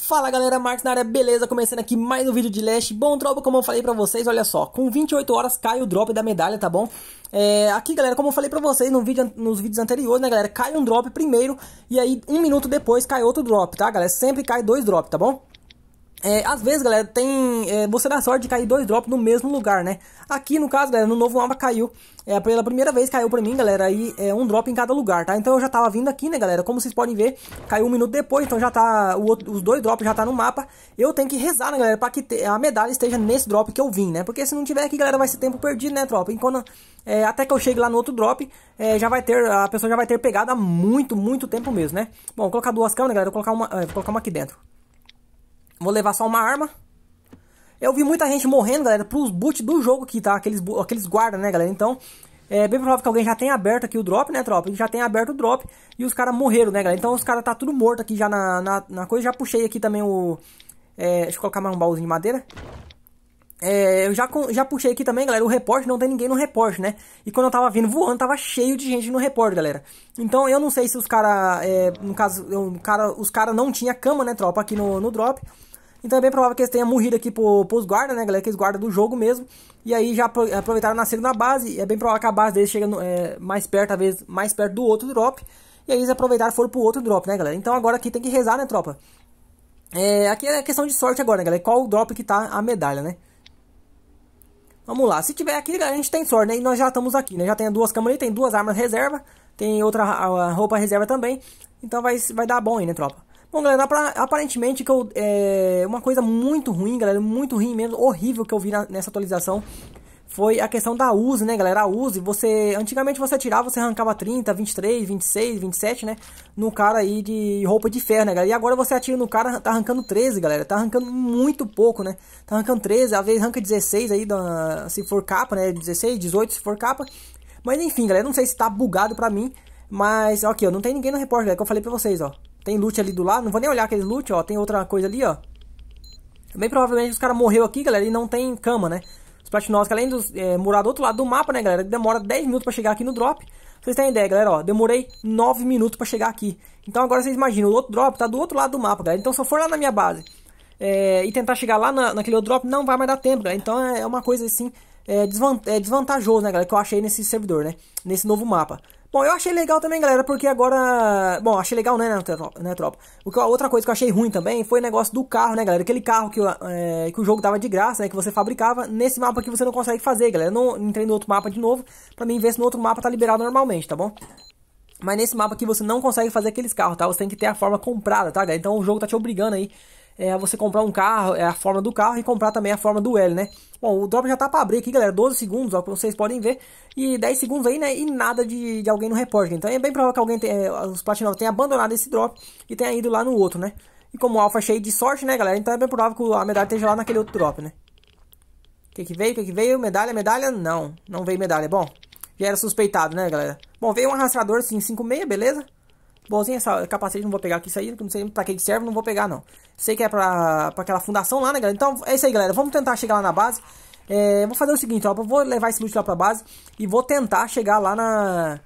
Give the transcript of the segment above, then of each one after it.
Fala galera, Marcos na área, beleza? Começando aqui mais um vídeo de Leste. Bom drop, como eu falei pra vocês, olha só, com 28 horas cai o drop da medalha, tá bom? É, aqui galera, como eu falei pra vocês no vídeo, nos vídeos anteriores, né galera, cai um drop primeiro e aí um minuto depois cai outro drop, tá galera? Sempre cai dois drops, tá bom? É, às vezes, galera, tem é, você dá sorte de cair dois drops no mesmo lugar, né? Aqui, no caso, galera, no novo mapa caiu. É, pela primeira vez caiu pra mim, galera, aí é um drop em cada lugar, tá? Então eu já tava vindo aqui, né, galera? Como vocês podem ver, caiu um minuto depois, então já tá... Outro, os dois drops já tá no mapa. Eu tenho que rezar, né, galera, pra que te, a medalha esteja nesse drop que eu vim, né? Porque se não tiver aqui, galera, vai ser tempo perdido, né, tropa? Enquanto, é, até que eu chegue lá no outro drop, é, já vai ter... A pessoa já vai ter pegado há muito, muito tempo mesmo, né? Bom, vou colocar duas câmeras, galera, vou colocar uma, é, vou colocar uma aqui dentro. Vou levar só uma arma. Eu vi muita gente morrendo, galera, pros boots do jogo aqui, tá? Aqueles, aqueles guardas, né, galera? Então, é bem provável que alguém já tenha aberto aqui o drop, né, tropa? Ele já tenha aberto o drop e os caras morreram, né, galera? Então os caras tá tudo morto aqui já na, na, na, coisa. Já puxei aqui também o... É, deixa eu colocar mais um baúzinho de madeira. É, eu já, já puxei aqui também, galera, o repórter não tem ninguém no repórter, né? E quando eu tava vindo voando, tava cheio de gente no repórter, galera. Então eu não sei se os cara, é, no caso, eu, cara, os cara não tinha cama, né, tropa, aqui no, no drop. Então é bem provável que eles tenham morrido aqui pro, pros guardas, né, galera, que eles guardam do jogo mesmo. E aí já aproveitaram, nascer na base, é bem provável que a base deles chega no, é, mais perto, talvez mais perto do outro drop. E aí eles aproveitaram e foram pro outro drop, né, galera? Então agora aqui tem que rezar, né, tropa? É, aqui é questão de sorte agora, né, galera? Qual o drop que tá a medalha, né? Vamos lá, se tiver aqui a gente tem sorte, né? E nós já estamos aqui, né? Já tem duas câmeras ali, tem duas armas reserva, tem outra roupa reserva também. Então vai, vai dar bom aí, né, tropa? Bom, galera, aparentemente que eu, é, uma coisa muito ruim, galera, muito ruim mesmo, horrível que eu vi na, nessa atualização foi a questão da use, né, galera? A use, você antigamente você tirava, você arrancava 30, 23, 26, 27, né, no cara aí de roupa de ferro, né, galera? E agora você atira no cara, tá arrancando 13, galera. Tá arrancando muito pouco, né? Tá arrancando 13, às vezes arranca 16 aí se for capa, né? 16, 18 se for capa. Mas enfim, galera, não sei se tá bugado pra mim, mas ó, aqui, ó, não tem ninguém no repórter, galera, que eu falei pra vocês, ó. Tem loot ali do lado, não vou nem olhar aquele loot, ó, tem outra coisa ali, ó. Bem provavelmente os caras morreu aqui, galera, e não tem cama, né? Os platinos que além de é, morar do outro lado do mapa, né, galera? Demora 10 minutos para chegar aqui no drop. Vocês têm ideia, galera, ó, demorei 9 minutos para chegar aqui. Então agora vocês imaginam, o outro drop tá do outro lado do mapa, galera. Então se eu for lá na minha base é, e tentar chegar lá na, naquele outro drop, não vai mais dar tempo, galera. Então é, é uma coisa assim, é, é desvantajoso, né, galera, que eu achei nesse servidor, né? Nesse novo mapa. Bom, eu achei legal também, galera, porque agora. Bom, achei legal, né, né, né tropa? Outra coisa que eu achei ruim também foi o negócio do carro, né, galera? Aquele carro que, é, que o jogo dava de graça, né? Que você fabricava. Nesse mapa aqui você não consegue fazer, galera. não entrei no outro mapa de novo. Pra mim ver se no outro mapa tá liberado normalmente, tá bom? Mas nesse mapa aqui você não consegue fazer aqueles carros, tá? Você tem que ter a forma comprada, tá, galera? Então o jogo tá te obrigando aí é você comprar um carro, é a forma do carro e comprar também a forma do L, né? Bom, o drop já tá para abrir aqui, galera, 12 segundos, ó, como vocês podem ver, e 10 segundos aí, né, e nada de, de alguém no repórter. Então é bem provável que alguém, tem, é, os Platinum tenham abandonado esse drop e tenha ido lá no outro, né? E como o Alpha é cheio de sorte, né, galera, então é bem provável que a medalha esteja lá naquele outro drop, né? O que que veio, o que que veio, medalha, medalha, não, não veio medalha, bom, já era suspeitado, né, galera? Bom, veio um arrastador, assim, 5,6, beleza? Igualzinho essa capacete, não vou pegar aqui, isso aí, não sei pra que serve, não vou pegar não. Sei que é pra, pra aquela fundação lá, né, galera? Então é isso aí, galera, vamos tentar chegar lá na base. É, vou fazer o seguinte, ó, vou levar esse loot lá pra base e vou tentar chegar lá na...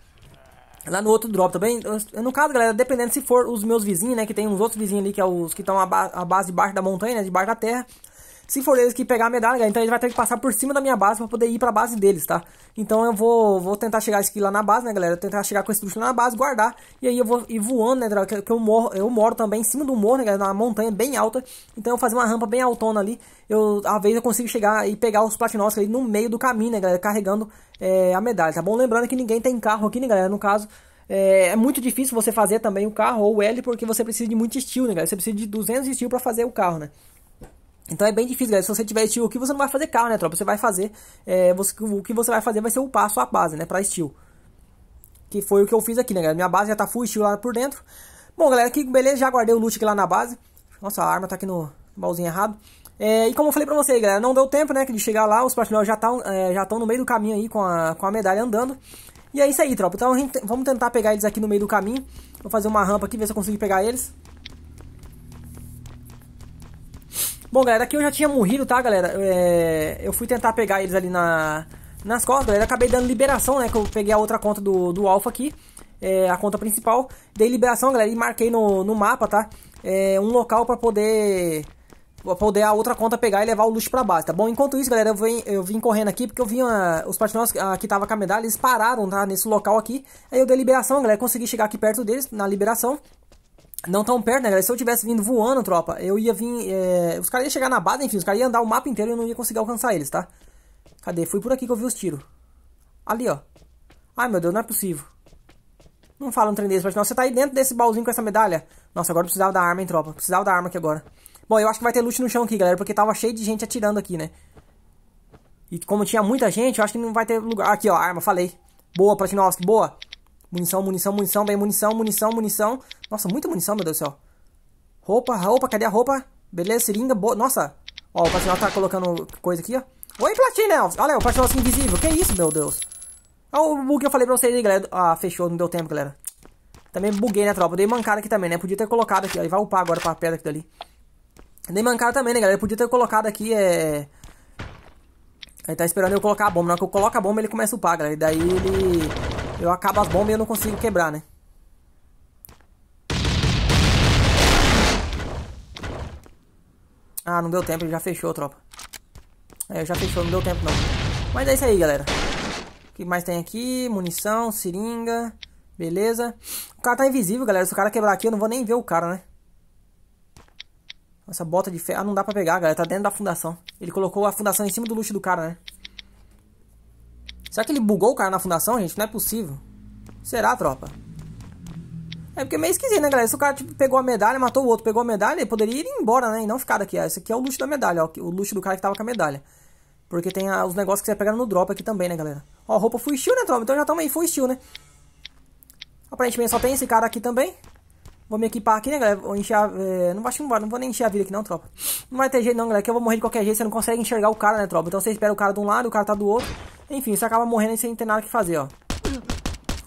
Lá no outro drop também, tá no caso, galera, dependendo se for os meus vizinhos, né, que tem uns outros vizinhos ali, que é os que estão a, ba a base debaixo da montanha, né, debaixo da terra, se for eles que pegar a medalha, então ele vai ter que passar por cima da minha base para poder ir para a base deles, tá? Então eu vou, vou tentar chegar aqui lá na base, né, galera? Tentar chegar com esse truque lá na base, guardar. E aí eu vou ir voando, né, galera? Que eu, moro eu moro também em cima do morro, né, galera? Na montanha bem alta. Então eu fazer uma rampa bem altona ali. Eu, a vez eu consigo chegar e pegar os platinos ali no meio do caminho, né, galera? Carregando é, a medalha, tá bom? Lembrando que ninguém tem carro aqui, né, galera? No caso, é, é muito difícil você fazer também o carro ou o L, porque você precisa de muito estilo, né, galera? Você precisa de 200 estilo para fazer o carro, né? Então é bem difícil, galera. Se você tiver estilo que você não vai fazer carro, né, tropa? Você vai fazer. É, você, o que você vai fazer vai ser upar a sua base, né? Pra estilo. Que foi o que eu fiz aqui, né, galera? Minha base já tá full estilo lá por dentro. Bom, galera, que beleza. Já guardei o loot aqui lá na base. Nossa, a arma tá aqui no baúzinho errado. É, e como eu falei pra vocês, galera, não deu tempo, né, de chegar lá. Os partilhões já estão é, já no meio do caminho aí com a, com a medalha andando. E é isso aí, tropa. Então gente, vamos tentar pegar eles aqui no meio do caminho. Vou fazer uma rampa aqui, ver se eu consigo pegar eles. Bom, galera, aqui eu já tinha morrido, tá, galera? É, eu fui tentar pegar eles ali na, nas costas, galera. Acabei dando liberação, né? Que eu peguei a outra conta do, do Alpha aqui. É, a conta principal. Dei liberação, galera, e marquei no, no mapa, tá? É, um local pra poder... poder a outra conta pegar e levar o luxo pra base, tá bom? Enquanto isso, galera, eu vim, eu vim correndo aqui, porque eu vi ah, os participantes ah, que tava com a medalha, eles pararam, tá? Nesse local aqui. Aí eu dei liberação, galera, consegui chegar aqui perto deles, na liberação não tão perto, né, galera? Se eu tivesse vindo voando, tropa, eu ia vir. É... Os caras iam chegar na base, enfim, os caras iam andar o mapa inteiro e eu não ia conseguir alcançar eles, tá? Cadê? fui por aqui que eu vi os tiros. Ali, ó. Ai, meu Deus, não é possível. Não fala um trem desse pra não. Você tá aí dentro desse baúzinho com essa medalha? Nossa, agora eu precisava da arma, hein, tropa? Precisava da arma aqui agora. Bom, eu acho que vai ter loot no chão aqui, galera, porque tava cheio de gente atirando aqui, né? E como tinha muita gente, eu acho que não vai ter lugar. Aqui, ó, arma, falei. Boa, Platinovski, boa. Munição, munição, munição, vem munição, munição, munição. Nossa, muita munição, meu Deus do céu. Roupa, roupa, cadê a roupa? Beleza, seringa, boa. Nossa. Ó, o Platinel tá colocando coisa aqui, ó. Oi, Platinel! Olha, o Platinel assim invisível. Que isso, meu Deus. Olha o bug que eu falei pra vocês aí, galera. Ah, fechou, não deu tempo, galera. Também buguei, né, tropa? Dei mancada aqui também, né? Podia ter colocado aqui, ó. Ele vai upar agora pra pedra aqui dali. Dei mancada também, né, galera? Podia ter colocado aqui, é... Ele tá esperando eu colocar a bomba. Na hora que eu coloco a bomba, ele começa a upar, galera. E daí ele eu acabo as bombas e eu não consigo quebrar, né? Ah, não deu tempo, ele já fechou, tropa. É, já fechou, não deu tempo não. Mas é isso aí, galera. O que mais tem aqui? Munição, seringa. Beleza. O cara tá invisível, galera. Se o cara quebrar aqui, eu não vou nem ver o cara, né? Essa bota de ferro. Ah, não dá pra pegar, galera. Tá dentro da fundação. Ele colocou a fundação em cima do luxo do cara, né? Será que ele bugou o cara na fundação, gente? Não é possível. Será, tropa? É porque é meio esquisito, né, galera? Se o cara tipo, pegou a medalha, matou o outro, pegou a medalha, ele poderia ir embora, né? E não ficar daqui. Ah, esse aqui é o luxo da medalha, ó. O luxo do cara que tava com a medalha. Porque tem os negócios que você pega no drop aqui também, né, galera? Ó, roupa full steel, né, tropa? Então já tamo aí, full steel, né? Aparentemente só tem esse cara aqui também. Vou me equipar aqui, né, galera? Vou encher a... É, não, acho não, não vou nem encher a vida aqui não, tropa. Não vai ter jeito não, galera, que eu vou morrer de qualquer jeito. Você não consegue enxergar o cara, né, tropa? Então você espera o cara de um lado, o cara tá do outro. Enfim, você acaba morrendo sem ter nada que fazer, ó.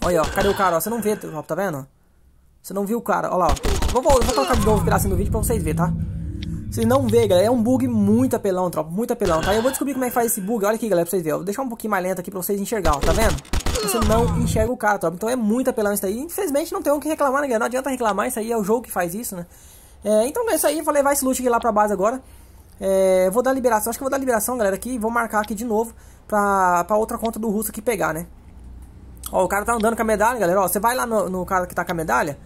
Olha, ó, cadê o cara, ó? Você não vê, tá vendo? Você não viu o cara, olha lá, ó. Vou, vou, vou colocar de novo o pedacinho do vídeo pra vocês verem, tá? se não vê, galera, é um bug muito apelão, tropa, muito apelão, tá? Eu vou descobrir como é que faz esse bug, olha aqui, galera, pra vocês verem. Eu vou deixar um pouquinho mais lento aqui pra vocês enxergar, tá vendo? Você não enxerga o cara, tropa, então é muito apelão isso aí. Infelizmente não tem o um que reclamar, né, galera? Não adianta reclamar, isso aí é o jogo que faz isso, né? É, então é isso aí, vou levar esse loot aqui lá pra base agora. É, vou dar liberação, acho que vou dar liberação, galera, aqui. Vou marcar aqui de novo pra, pra outra conta do russo aqui pegar, né? Ó, o cara tá andando com a medalha, galera. Ó, você vai lá no, no cara que tá com a medalha.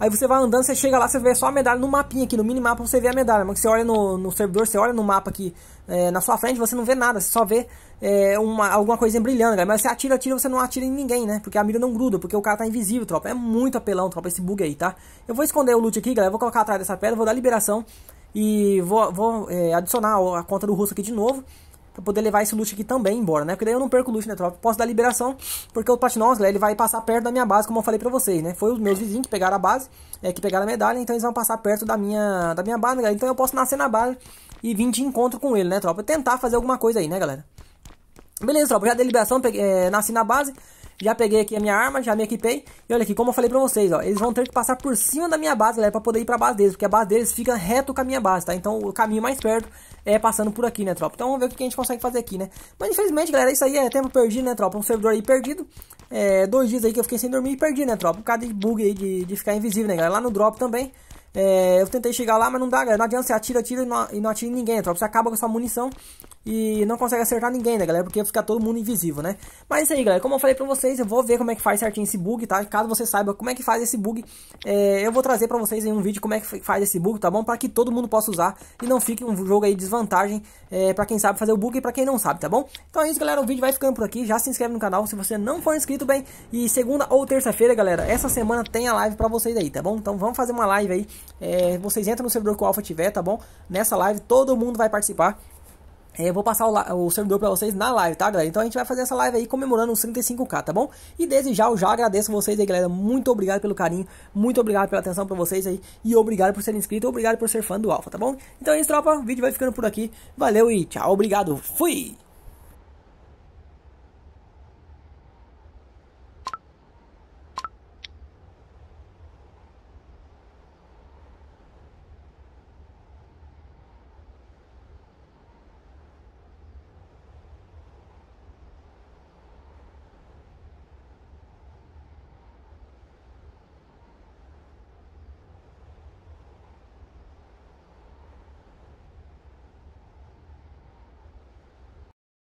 Aí você vai andando, você chega lá, você vê só a medalha no mapinha aqui, no minimapa você vê a medalha. Mas você olha no, no servidor, você olha no mapa aqui é, na sua frente, você não vê nada, você só vê é, uma, alguma coisa brilhando, galera. Mas você atira, atira, você não atira em ninguém, né? Porque a mira não gruda, porque o cara tá invisível, tropa. É muito apelão, tropa, esse bug aí, tá? Eu vou esconder o loot aqui, galera. Vou colocar atrás dessa pedra, vou dar liberação. E vou, vou é, adicionar a conta do russo aqui de novo. Pra poder levar esse loot aqui também embora, né? Porque daí eu não perco o loot, né, tropa? Posso dar liberação, porque o Platinovski, né, ele vai passar perto da minha base, como eu falei pra vocês, né? Foi os meus vizinhos que pegaram a base, é, que pegaram a medalha, então eles vão passar perto da minha, da minha base, né, galera? Então eu posso nascer na base e vir de encontro com ele, né, tropa? Tentar fazer alguma coisa aí, né, galera? Beleza, tropa, já dei liberação, peguei, é, nasci na base... Já peguei aqui a minha arma, já me equipei. E olha aqui, como eu falei pra vocês, ó. Eles vão ter que passar por cima da minha base, galera, pra poder ir pra base deles. Porque a base deles fica reto com a minha base, tá? Então o caminho mais perto é passando por aqui, né, tropa? Então vamos ver o que a gente consegue fazer aqui, né? Mas infelizmente, galera, isso aí é tempo perdido, né, tropa? Um servidor aí perdido. É, dois dias aí que eu fiquei sem dormir e perdi, né, tropa? Por causa de bug aí de, de ficar invisível, né, galera? Lá no drop também. É, eu tentei chegar lá, mas não dá, galera. Não adianta, você atira, atira e não, e não atira em ninguém. Tropa. Você acaba com a sua munição e não consegue acertar ninguém, né, galera? Porque fica todo mundo invisível, né? Mas é isso aí, galera. Como eu falei pra vocês, eu vou ver como é que faz certinho esse bug, tá? Caso você saiba como é que faz esse bug, é, eu vou trazer pra vocês em um vídeo como é que faz esse bug, tá bom? Pra que todo mundo possa usar e não fique um jogo aí de desvantagem é, pra quem sabe fazer o bug e pra quem não sabe, tá bom? Então é isso, galera. O vídeo vai ficando por aqui. Já se inscreve no canal se você não for inscrito, bem. E segunda ou terça-feira, galera, essa semana tem a live pra vocês aí, tá bom? Então vamos fazer uma live aí é, vocês entram no servidor que o Alpha tiver, tá bom? Nessa live todo mundo vai participar. É, eu vou passar o, o servidor para vocês na live, tá, galera? Então a gente vai fazer essa live aí comemorando os 35k, tá bom? E desde já eu já agradeço vocês aí, galera. Muito obrigado pelo carinho, muito obrigado pela atenção para vocês aí. E obrigado por serem inscritos, obrigado por ser fã do Alpha, tá bom? Então é isso, tropa. O vídeo vai ficando por aqui. Valeu e tchau, obrigado. Fui!